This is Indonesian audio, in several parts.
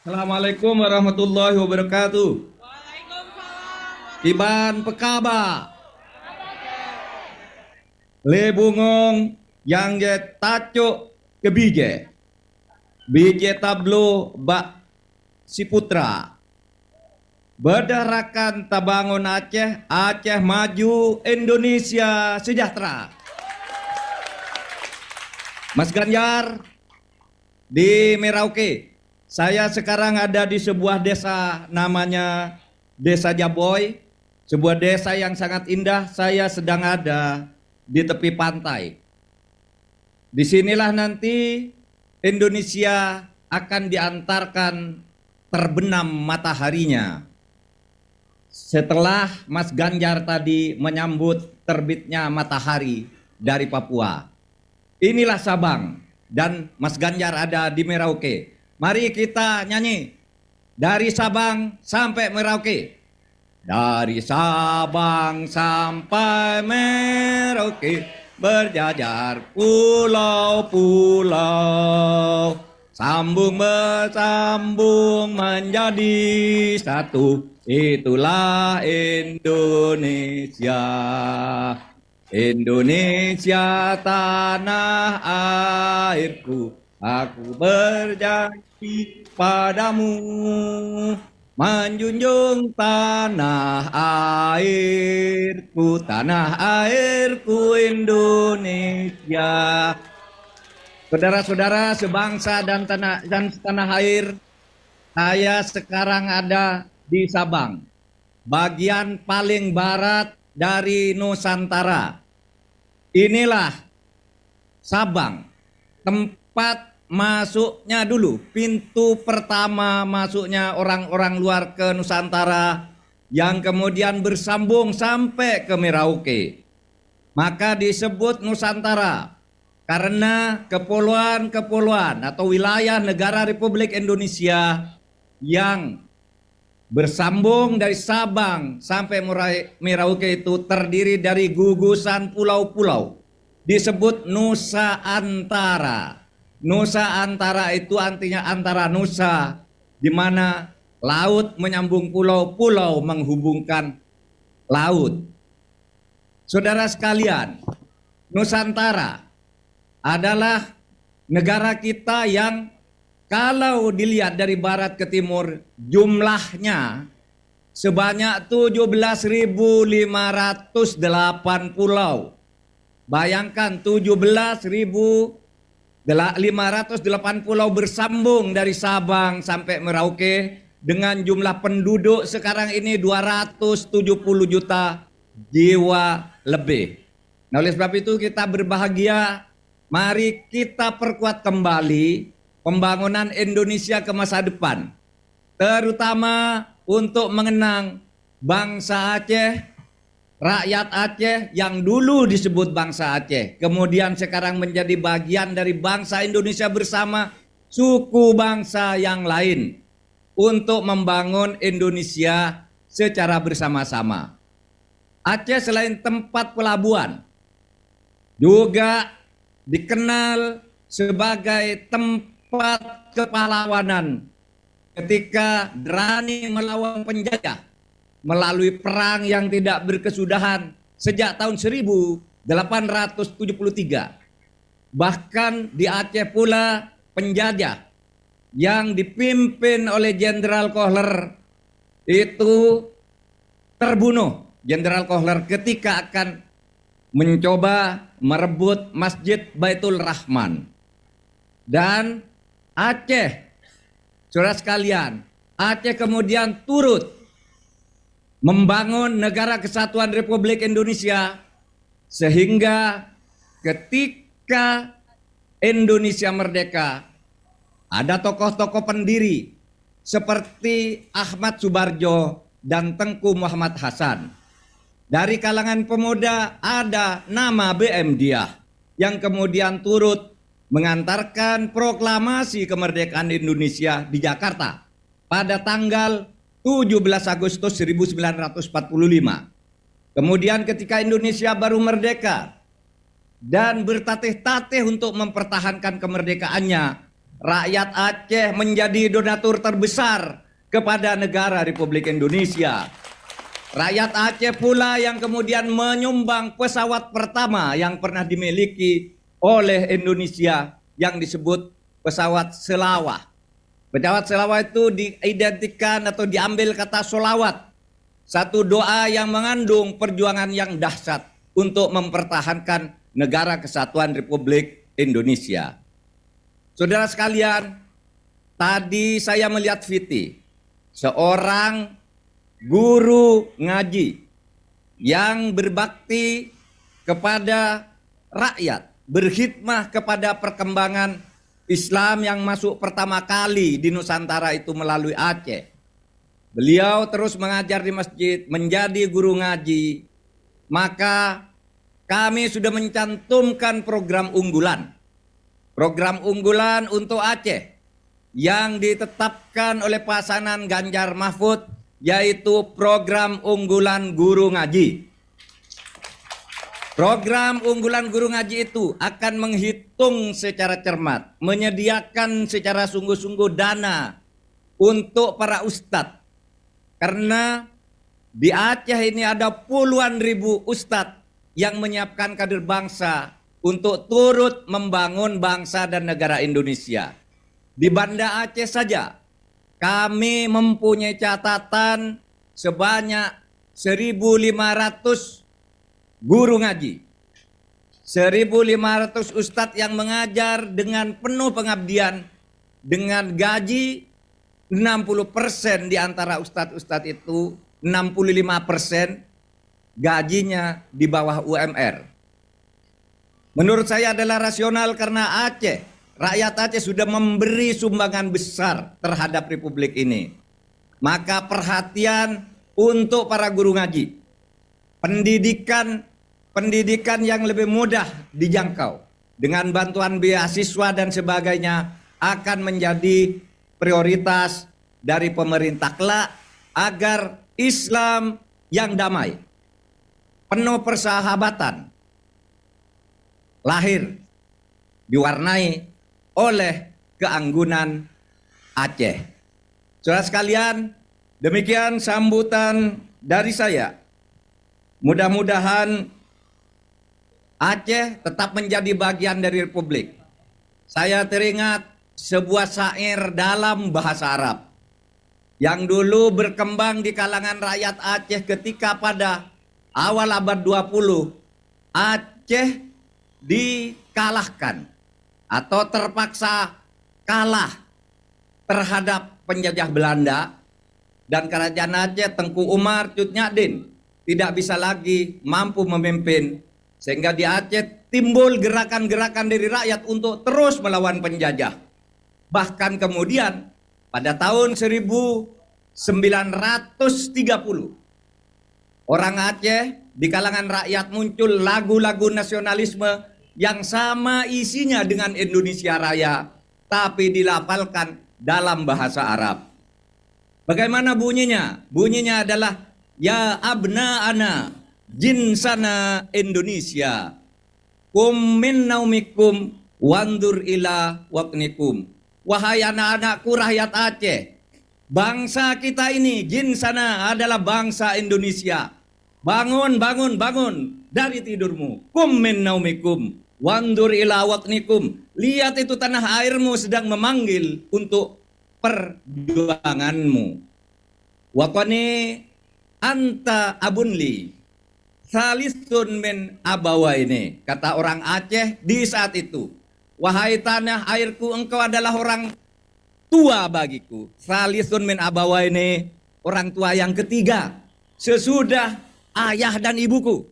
Assalamualaikum warahmatullahi wabarakatuh. Waalaikumsalam. Iban pekaba. Lebungong yang ge taco kebije. Bije tablo bak si putra. Berdarakan tabangun Aceh, Aceh maju, Indonesia sejahtera. Mas Ganjar di Merauke. Saya sekarang ada di sebuah desa namanya Desa Jaboy, sebuah desa yang sangat indah. Saya sedang ada di tepi pantai. Disinilah nanti Indonesia akan diantarkan terbenam mataharinya. Setelah Mas Ganjar tadi menyambut terbitnya matahari dari Papua. Inilah Sabang dan Mas Ganjar ada di Merauke. Mari kita nyanyi dari Sabang sampai Merauke. Dari Sabang sampai Merauke berjajar pulau-pulau. Sambung bersambung menjadi satu, itulah Indonesia. Indonesia tanah airku, Aku berjanji padamu menjunjung tanah airku, tanah airku Indonesia. Saudara-saudara sebangsa dan tanah dan tanah air, saya sekarang ada di Sabang, bagian paling barat dari Nusantara. Inilah Sabang, tempat masuknya dulu pintu pertama masuknya orang-orang luar ke Nusantara yang kemudian bersambung sampai ke Merauke maka disebut Nusantara karena kepulauan-kepulauan atau wilayah negara Republik Indonesia yang bersambung dari Sabang sampai Merauke itu terdiri dari gugusan pulau-pulau disebut Nusa Antara Nusa antara itu artinya antara nusa, di mana laut menyambung pulau, pulau menghubungkan laut. Saudara sekalian, Nusantara adalah negara kita yang kalau dilihat dari barat ke timur jumlahnya sebanyak delapan pulau. Bayangkan ribu 580 bersambung dari Sabang sampai Merauke dengan jumlah penduduk sekarang ini 270 juta jiwa lebih. Nah, oleh sebab itu kita berbahagia, mari kita perkuat kembali pembangunan Indonesia ke masa depan. Terutama untuk mengenang bangsa Aceh Rakyat Aceh yang dulu disebut bangsa Aceh, kemudian sekarang menjadi bagian dari bangsa Indonesia bersama suku bangsa yang lain untuk membangun Indonesia secara bersama-sama. Aceh selain tempat pelabuhan juga dikenal sebagai tempat kepahlawanan ketika berani melawan penjajah melalui perang yang tidak berkesudahan sejak tahun 1873. Bahkan di Aceh pula penjajah yang dipimpin oleh Jenderal Kohler itu terbunuh. Jenderal Kohler ketika akan mencoba merebut Masjid Baitul Rahman. Dan Aceh, saudara sekalian, Aceh kemudian turut membangun negara kesatuan Republik Indonesia sehingga ketika Indonesia merdeka ada tokoh-tokoh pendiri seperti Ahmad Subarjo dan Tengku Muhammad Hasan. Dari kalangan pemuda ada nama BM Diah yang kemudian turut mengantarkan proklamasi kemerdekaan Indonesia di Jakarta pada tanggal 17 Agustus 1945. Kemudian ketika Indonesia baru merdeka dan bertatih-tatih untuk mempertahankan kemerdekaannya, rakyat Aceh menjadi donatur terbesar kepada negara Republik Indonesia. Rakyat Aceh pula yang kemudian menyumbang pesawat pertama yang pernah dimiliki oleh Indonesia yang disebut pesawat Selawah. Penyawat selawat itu diidentikan atau diambil kata solawat. Satu doa yang mengandung perjuangan yang dahsyat untuk mempertahankan negara kesatuan Republik Indonesia. Saudara sekalian, tadi saya melihat Viti, seorang guru ngaji yang berbakti kepada rakyat, berkhidmah kepada perkembangan Islam yang masuk pertama kali di Nusantara itu melalui Aceh. Beliau terus mengajar di masjid, menjadi guru ngaji. Maka kami sudah mencantumkan program unggulan. Program unggulan untuk Aceh yang ditetapkan oleh pasangan Ganjar Mahfud yaitu program unggulan guru ngaji. Program unggulan guru ngaji itu akan menghitung secara cermat, menyediakan secara sungguh-sungguh dana untuk para ustadz. Karena di Aceh ini ada puluhan ribu ustadz yang menyiapkan kader bangsa untuk turut membangun bangsa dan negara Indonesia. Di Banda Aceh saja, kami mempunyai catatan sebanyak 1.500 guru ngaji, 1.500 ustadz yang mengajar dengan penuh pengabdian, dengan gaji 60% di antara ustadz-ustadz itu, 65% gajinya di bawah UMR. Menurut saya adalah rasional karena Aceh, rakyat Aceh sudah memberi sumbangan besar terhadap Republik ini. Maka perhatian untuk para guru ngaji, pendidikan pendidikan yang lebih mudah dijangkau dengan bantuan beasiswa dan sebagainya akan menjadi prioritas dari pemerintah kelak agar Islam yang damai, penuh persahabatan, lahir diwarnai oleh keanggunan Aceh. Saudara sekalian, demikian sambutan dari saya. Mudah-mudahan Aceh tetap menjadi bagian dari republik. Saya teringat sebuah syair dalam bahasa Arab yang dulu berkembang di kalangan rakyat Aceh ketika pada awal abad 20 Aceh dikalahkan atau terpaksa kalah terhadap penjajah Belanda dan kerajaan Aceh Tengku Umar Cut tidak bisa lagi mampu memimpin sehingga di Aceh timbul gerakan-gerakan dari rakyat untuk terus melawan penjajah. Bahkan kemudian pada tahun 1930 orang Aceh di kalangan rakyat muncul lagu-lagu nasionalisme yang sama isinya dengan Indonesia Raya tapi dilafalkan dalam bahasa Arab. Bagaimana bunyinya? Bunyinya adalah Ya abna ana jin sana Indonesia. Kum min naumikum wandur ila waknikum. Wahai anak-anakku rakyat Aceh, bangsa kita ini, jin sana adalah bangsa Indonesia. Bangun, bangun, bangun dari tidurmu. Kum min naumikum wandur ila waknikum. Lihat itu tanah airmu sedang memanggil untuk perjuanganmu. Wakone anta abunli Salisun min abawa ini. Kata orang Aceh di saat itu. Wahai tanah airku, engkau adalah orang tua bagiku. Salisun min abawa ini. Orang tua yang ketiga. Sesudah ayah dan ibuku.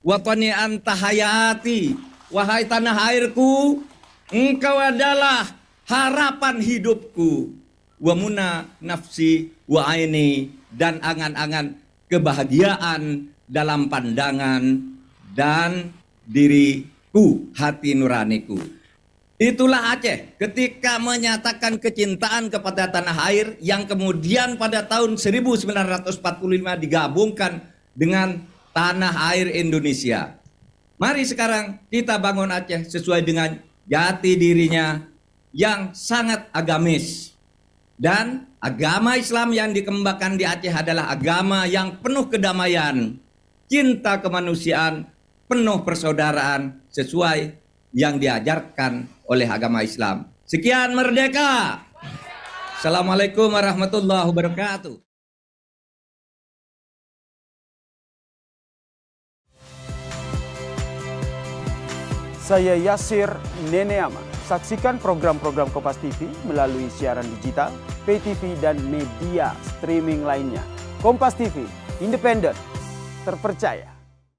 Watani antahayati. Wahai tanah airku, engkau adalah harapan hidupku. Wamuna nafsi wa aini dan angan-angan kebahagiaan dalam pandangan dan diriku, hati nuraniku. Itulah Aceh ketika menyatakan kecintaan kepada tanah air yang kemudian pada tahun 1945 digabungkan dengan tanah air Indonesia. Mari sekarang kita bangun Aceh sesuai dengan jati dirinya yang sangat agamis. Dan agama Islam yang dikembangkan di Aceh adalah agama yang penuh kedamaian, cinta kemanusiaan, penuh persaudaraan sesuai yang diajarkan oleh agama Islam. Sekian merdeka. Assalamualaikum warahmatullahi wabarakatuh. Saya Yasir Neneama. Saksikan program-program Kompas TV melalui siaran digital, pay TV dan media streaming lainnya. Kompas TV, independen, terpercaya.